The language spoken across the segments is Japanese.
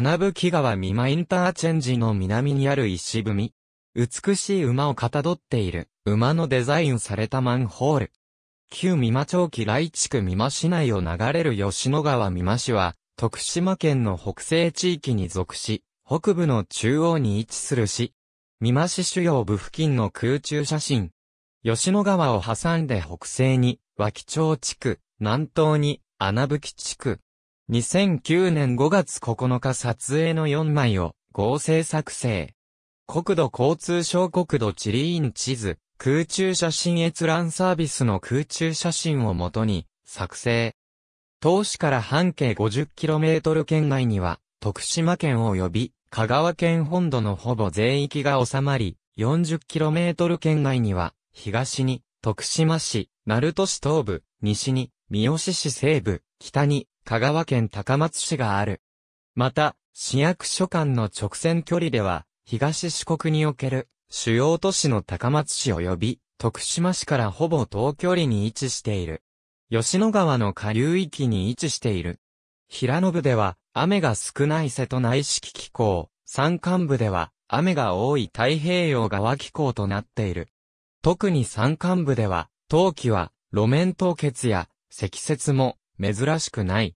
穴吹川美馬インターチェンジの南にある石踏み。美しい馬をかたどっている、馬のデザインされたマンホール。旧美馬町木来地区美馬市内を流れる吉野川美馬市は、徳島県の北西地域に属し、北部の中央に位置する市。美馬市主要部付近の空中写真。吉野川を挟んで北西に、脇町地区、南東に、穴吹地区、2009年5月9日撮影の4枚を合成作成。国土交通省国土地理院地図、空中写真閲覧サービスの空中写真をもとに作成。東市から半径 50km 圏内には、徳島県及び香川県本土のほぼ全域が収まり、40km 圏内には、東に徳島市、鳴門市東部、西に三好市西部、北に香川県高松市がある。また、市役所間の直線距離では、東四国における主要都市の高松市及び徳島市からほぼ等距離に位置している。吉野川の下流域に位置している。平野部では雨が少ない瀬戸内式気候、山間部では雨が多い太平洋側気候となっている。特に山間部では、冬季は路面凍結や積雪も珍しくない。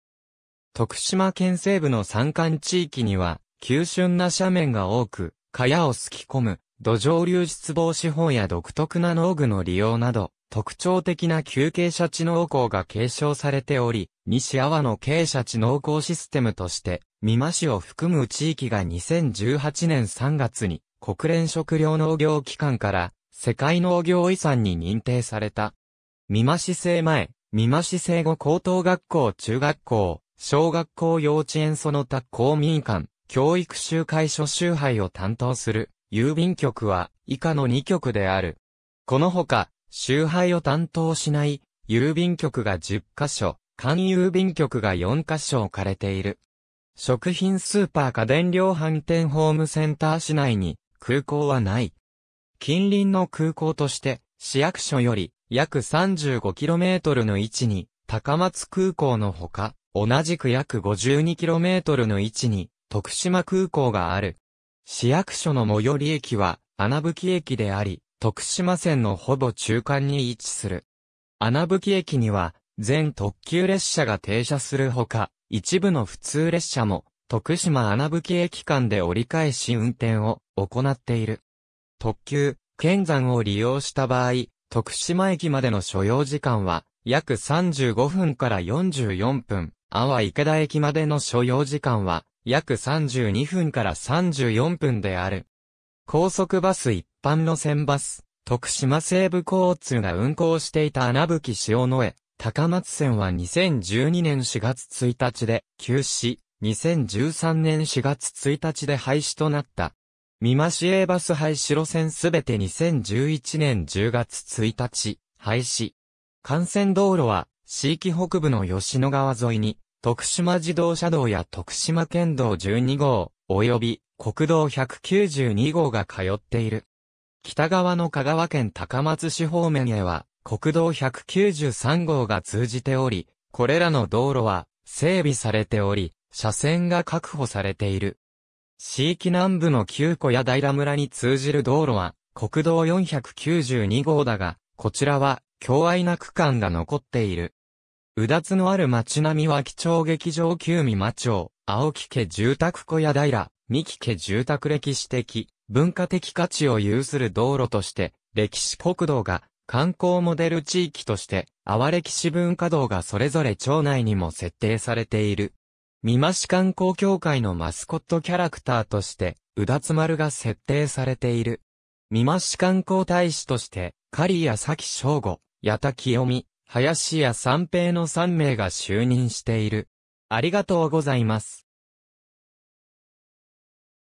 徳島県西部の山間地域には、急峻な斜面が多く、蚊帳をすき込む、土壌流出防止法や独特な農具の利用など、特徴的な休憩者地農耕が継承されており、西阿波の傾斜地農耕システムとして、美馬市を含む地域が2018年3月に、国連食糧農業機関から、世界農業遺産に認定された。美馬市制前、美馬市生後高等学校中学校、小学校幼稚園その他公民館、教育集会所集配を担当する、郵便局は以下の2局である。このほか、集配を担当しない、郵便局が10カ所、関郵便局が4カ所置かれている。食品スーパー家電量販店ホームセンター市内に空港はない。近隣の空港として市役所より約 35km の位置に、高松空港のほか、同じく約 52km の位置に、徳島空港がある。市役所の最寄り駅は、穴吹駅であり、徳島線のほぼ中間に位置する。穴吹駅には、全特急列車が停車するほか、一部の普通列車も、徳島穴吹駅間で折り返し運転を行っている。特急、県山を利用した場合、徳島駅までの所要時間は、約35分から44分、阿波池田駅までの所要時間は、約32分から34分である。高速バス一般路線バス、徳島西部交通が運行していた穴吹塩の江、高松線は2012年4月1日で休止、2013年4月1日で廃止となった。三馬市営バス廃止路線すべて2011年10月1日、廃止。幹線道路は、地域北部の吉野川沿いに、徳島自動車道や徳島県道12号、及び国道192号が通っている。北側の香川県高松市方面へは、国道193号が通じており、これらの道路は、整備されており、車線が確保されている。地域南部の旧小屋平村に通じる道路は、国道492号だが、こちらは、強愛な区間が残っている。うだつのある町並みは基調劇場旧美町町、青木家住宅小屋平、三木家住宅歴史的、文化的価値を有する道路として、歴史国道が観光モデル地域として、哀歴史文化道がそれぞれ町内にも設定されている。美馬市観光協会のマスコットキャラクターとして、うだつ丸が設定されている。美馬市観光大使として、狩谷崎翔吾、矢田清美、林家三平の3名が就任している。ありがとうございます。